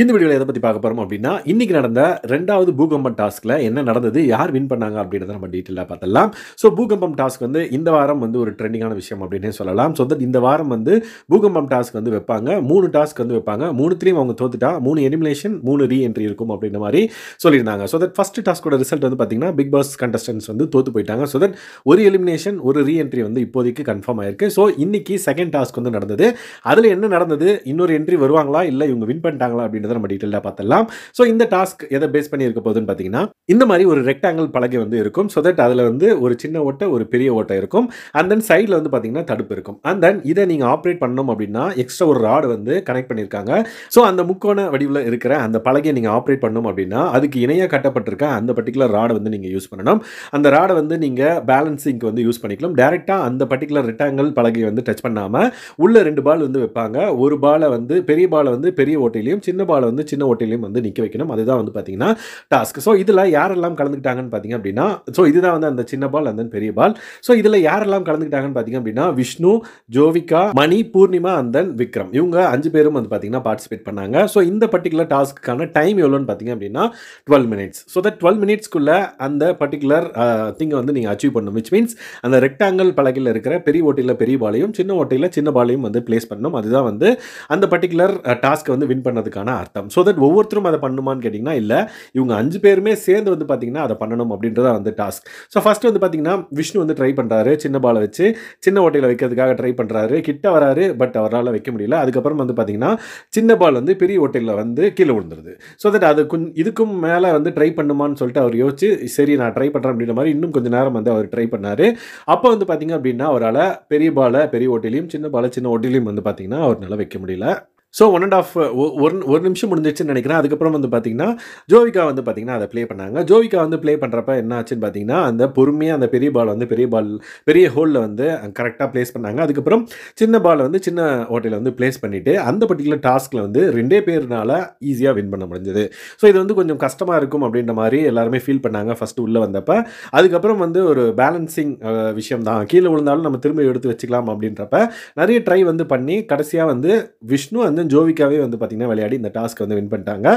இந்த வீடியோவில் எதை பற்றி பார்க்க போகிறோம் அப்படின்னா இன்றைக்கி நடந்த ரெண்டாவது பூகம்பம் டாஸ்கில் என்ன நடந்தது யார் வின் பண்ணாங்க அப்படின்றத நம்ம டீட்டெயிலாக பார்த்துடலாம் ஸோ பூகம்பம் டாஸ்க் வந்து இந்த வாரம் வந்து ஒரு ட்ரெண்டிங்கான விஷயம் அப்படின்னே சொல்லலாம் ஸோ தட் இந்த வாரம் வந்து பூகம்பம் டாஸ்க் வந்து வைப்பாங்க மூணு டாஸ்க் வந்து வைப்பாங்க மூணுத்திலையும் அவங்க தோத்துட்டா மூணு எலிமினேஷன் மூணு ரீ என்ட்ரி இருக்கும் அப்படின்ற மாதிரி சொல்லியிருந்தாங்க ஸோ தட் ஃபஸ்ட் டாஸ்க்கோட ரிசல்ட் வந்து பார்த்திங்கன்னா பிக் பாஸ் கண்டஸ்டன்ஸ் வந்து தோத்து போயிட்டாங்க ஸோ தட் ஒரு எலிமினேஷன் ஒரு ரீ என்ட்ரி வந்து இப்போதைக்கு கன்ஃபார்ம் ஆயிருக்கு ஸோ இன்றைக்கி செகண்ட் டாஸ்க் வந்து நடந்தது அதில் என்ன நடந்தது இன்னொரு என்ட்ரி வருவாங்களா இல்லை இவங்க வின் பண்ணிட்டாங்களா அப்படின்னு அப்படின்றத நம்ம டீட்டெயிலாக பார்த்தலாம் ஸோ இந்த டாஸ்க் எதை பேஸ் பண்ணி இருக்க போகுதுன்னு பார்த்தீங்கன்னா இந்த மாதிரி ஒரு ரெக்டாங்கிள் பலகை வந்து இருக்கும் ஸோ தட் அதில் வந்து ஒரு சின்ன ஓட்டை ஒரு பெரிய ஓட்டை இருக்கும் அண்ட் தென் சைடில் வந்து பார்த்தீங்கன்னா தடுப்பு இருக்கும் அண்ட் தென் இதை நீங்கள் ஆப்ரேட் பண்ணணும் அப்படின்னா எக்ஸ்ட்ரா ஒரு ராடு வந்து கனெக்ட் பண்ணியிருக்காங்க ஸோ அந்த முக்கோண வடிவில் இருக்கிற அந்த பலகையை நீங்கள் ஆப்ரேட் பண்ணணும் அப்படின்னா அதுக்கு இணையாக கட்டப்பட்டிருக்க அந்த பர்டிகுலர் ராடை வந்து நீங்கள் யூஸ் பண்ணணும் அந்த ராடை வந்து நீங்கள் பேலன்சிங்க்கு வந்து யூஸ் பண்ணிக்கலாம் டேரெக்டாக அந்த பர்டிகுலர் ரெக்டாங்கிள் பலகையை வந்து டச் பண்ணாமல் உள்ள ரெண்டு பால் வந்து வைப்பாங்க ஒரு பாலை வந்து பெரிய பாலை வந்து பெரிய ஓட்டையிலையும் சின்ன தீபாவை வந்து சின்ன ஓட்டையிலையும் வந்து நிற்க வைக்கணும் அதுதான் வந்து பார்த்தீங்கன்னா டாஸ்க் ஸோ இதில் யாரெல்லாம் கலந்துக்கிட்டாங்கன்னு பார்த்தீங்க அப்படின்னா ஸோ இதுதான் வந்து அந்த சின்ன பால் அந்த பெரிய பால் ஸோ இதில் யாரெல்லாம் கலந்துக்கிட்டாங்கன்னு பார்த்தீங்க அப்படின்னா விஷ்ணு ஜோவிகா மணி பூர்ணிமா அந்தன் விக்ரம் இவங்க அஞ்சு பேரும் வந்து பார்த்தீங்கன்னா பார்ட்டிசிபேட் பண்ணாங்க ஸோ இந்த பர்டிகுலர் டாஸ்க்குக்கான டைம் எவ்வளோன்னு பார்த்தீங்க அப்படின்னா twelve minutes so that twelve மினிட்ஸ்க்குள்ள அந்த பர்டிகுலர் திங்கை uh, வந்து நீங்கள் அச்சீவ் பண்ணணும் விச் மீன்ஸ் அந்த ரெக்டாங்கிள் பலகையில் இருக்கிற பெரிய ஓட்டையில் பெரிய பாலையும் சின்ன ஓட்டையில் சின்ன பாலையும் வந்து பிளேஸ் பண்ணணும் அதுதான் வந்து அந்த பர்டிகுலர் டாஸ்க்கை uh, வந்து வின் பண்ணதுக்கான அர்த்தம் ஸோ தட் ஒவ்வொருத்தரும் அதை பண்ணுமான்னு கேட்டிங்கன்னா இல்லை இவங்க அஞ்சு பேருமே சேர்ந்து வந்து பார்த்திங்கன்னா அதை பண்ணணும் அப்படின்றதா வந்து டாஸ்க் ஸோ ஃபஸ்ட்டு வந்து பார்த்திங்கன்னா விஷ்ணு வந்து ட்ரை பண்ணுறாரு சின்ன பாலை வச்சு சின்ன ஓட்டையில் வைக்கிறதுக்காக ட்ரை பண்ணுறாரு கிட்ட வராரு பட் அவரால் வைக்க முடியல அதுக்கப்புறம் வந்து பார்த்திங்கன்னா சின்ன பால் வந்து பெரிய ஓட்டையில் வந்து கீழே விழுந்துருது ஸோ தட் அது கொஞ்சம் இதுக்கும் மேலே வந்து ட்ரை பண்ணுமான்னு சொல்லிட்டு அவர் யோசிச்சு சரி நான் ட்ரை பண்ணுறேன் அப்படின்ற மாதிரி இன்னும் கொஞ்சம் நேரம் வந்து அவர் ட்ரை பண்ணார் அப்போ வந்து பார்த்திங்க அப்படின்னா அவரால் பெரிய பாலை பெரிய ஓட்டிலையும் சின்ன பாலை சின்ன ஓட்டிலையும் வந்து பார்த்திங்கன்னா அவர்னால வைக்க முடியல ஸோ ஒன் அண்ட் ஆஃப் ஒரு ஒரு நிமிஷம் முடிஞ்சிச்சுன்னு நினைக்கிறேன் அதுக்கப்புறம் வந்து பார்த்தீங்கன்னா ஜோவிகா வந்து பார்த்தீங்கன்னா அதை ப்ளே பண்ணாங்க ஜோவிகா வந்து ப்ளே பண்ணுறப்ப என்ன ஆச்சுன்னு பார்த்தீங்கன்னா அந்த பொறுமையாக அந்த பெரிய பால் வந்து பெரிய பால் பெரிய ஹோலில் வந்து கரெக்டாக ப்ளேஸ் பண்ணாங்க அதுக்கப்புறம் சின்ன பால் வந்து சின்ன ஓட்டையில் வந்து ப்ளேஸ் பண்ணிவிட்டு அந்த பர்டிகுலர் டாஸ்கில் வந்து ரெண்டே பேர்னால ஈஸியாக வின் பண்ண முடிஞ்சது ஸோ இது வந்து கொஞ்சம் கஷ்டமாக இருக்கும் அப்படின்ற மாதிரி எல்லாருமே ஃபீல் பண்ணாங்க ஃபஸ்ட்டு உள்ளே வந்தப்போ அதுக்கப்புறம் வந்து ஒரு பேலன்சிங் விஷயம் தான் கீழே விழுந்தாலும் நம்ம திரும்ப எடுத்து வச்சுக்கலாம் அப்படின்றப்ப நிறைய ட்ரை வந்து பண்ணி கடைசியாக வந்து விஷ்ணு வந்து வந்து ஜோவிக்காவே வந்து பார்த்திங்கன்னா விளையாடி இந்த டாஸ்க்கை வந்து வின் பண்ணிட்டாங்க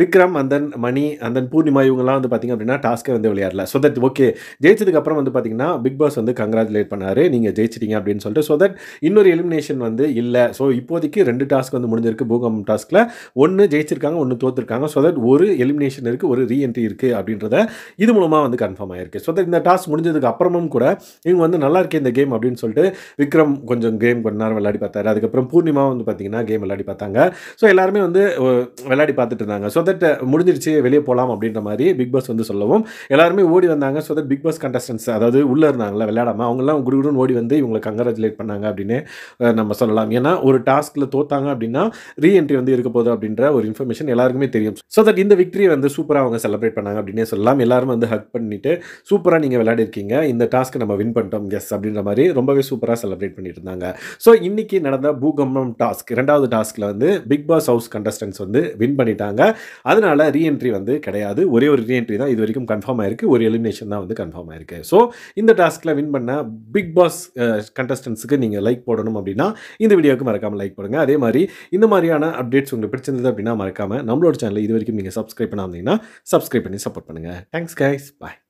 விக்ரம் அந்த மணி அந்த பூர்ணிமா இவங்கெல்லாம் வந்து பார்த்திங்க அப்படின்னா டாஸ்க்கை வந்து விளையாடல ஸோ தட் ஓகே ஜெயிச்சதுக்கப்புறம் வந்து பார்த்திங்கன்னா பிக் பாஸ் வந்து கங்க்ராச்சுலேட் பண்ணார் நீங்கள் ஜெயிச்சிட்டீங்க அப்படின்னு சொல்லிட்டு ஸோ தட் இன்னொரு எலிமினேஷன் வந்து இல்லை ஸோ இப்போதைக்கு ரெண்டு டாஸ்க் வந்து முடிஞ்சிருக்கு பூகம்பம் டாஸ்க்கில் ஒன்று ஜெயிச்சிருக்காங்க ஒன்று தோத்துருக்காங்க ஸோ தட் ஒரு எலிமினேஷன் இருக்குது ஒரு ரீஎன்ட்ரி இருக்குது அப்படின்றத இது மூலமாக வந்து கன்ஃபார்ம் ஆயிருக்கு ஸோ தட் இந்த டாஸ்க் முடிஞ்சதுக்கு அப்புறமும் கூட இவங்க வந்து நல்லா இருக்கே இந்த கேம் அப்படின்னு சொல்லிட்டு விக்ரம் கொஞ்சம் கேம் கொஞ்ச நேரம் விளையாடி பார்த்தாரு அதுக்கப்புறம் பூர்ணிமா வந்து பார்த்திங்கன்னா கேம் விளையாடி பார்த்தாங்க ஸோ எல்லாருமே வந்து விளையாடி பார்த்துட்டு இருந்தாங்க ஸோ தட் முடிஞ்சிருச்சு வெளியே போகலாம் அப்படின்ற மாதிரி பிக் பாஸ் வந்து சொல்லவும் எல்லாருமே ஓடி வந்தாங்க so that Bigg Boss contestants அதாவது உள்ளே இருந்தாங்களே விளையாடாமல் அவங்களாம் குடுகுடுன்னு ஓடி வந்து இவங்களை கங்கராச்சுலேட் பண்ணாங்க அப்படின்னு நம்ம சொல்லலாம் ஏன்னா ஒரு டாஸ்கில் தோத்தாங்க அப்படின்னா ரீஎன்ட்ரி வந்து இருக்க போகுது அப்படின்ற ஒரு இன்ஃபர்மேஷன் எல்லாருக்குமே தெரியும் ஸோ தட் இந்த விக்டரியை வந்து சூப்பராக அவங்க செலிப்ரேட் பண்ணாங்க அப்படின்னே சொல்லலாம் எல்லாரும் வந்து ஹக் பண்ணிட்டு சூப்பராக நீங்கள் விளையாடிருக்கீங்க இந்த டாஸ்க்கை நம்ம வின் பண்ணிட்டோம் எஸ் அப்படின்ற மாதிரி ரொம்பவே சூப்பராக செலிப்ரேட் பண்ணிட்டு இருந்தாங்க ஸோ இன்னைக்கு நடந்த பூகம்பம் டாஸ்க் ரெண்டாவது டாஸ்க்கில் கான்டெஸ்ட்டில் வந்து பிக் பாஸ் ஹவுஸ் கண்டஸ்டன்ஸ் வந்து வின் பண்ணிட்டாங்க அதனால் ரீஎன்ட்ரி வந்து கிடையாது ஒரே ஒரு ரீஎன்ட்ரி தான் இது வரைக்கும் கன்ஃபார்ம் ஆயிருக்கு ஒரு எலிமினேஷன் தான் வந்து கன்ஃபார்ம் ஆயிருக்கு ஸோ இந்த டாஸ்கில் வின் பண்ண பிக் பாஸ் கண்டஸ்டன்ஸுக்கு நீங்கள் லைக் போடணும் அப்படின்னா இந்த வீடியோவுக்கு மறக்காமல் லைக் போடுங்கள் அதே மாதிரி இந்த மாதிரியான அப்டேட்ஸ் உங்களுக்கு பிடிச்சிருந்தது அப்படின்னா மறக்காமல் நம்மளோட சேனலில் இது வரைக்கும் நீங்கள் சப்ஸ்கிரைப் பண்ணாமல் சப்ஸ்கிரைப் பண்ணி சப்போர்ட் பண்ணுங்கள் தேங்க்ஸ் கைஸ் பாய்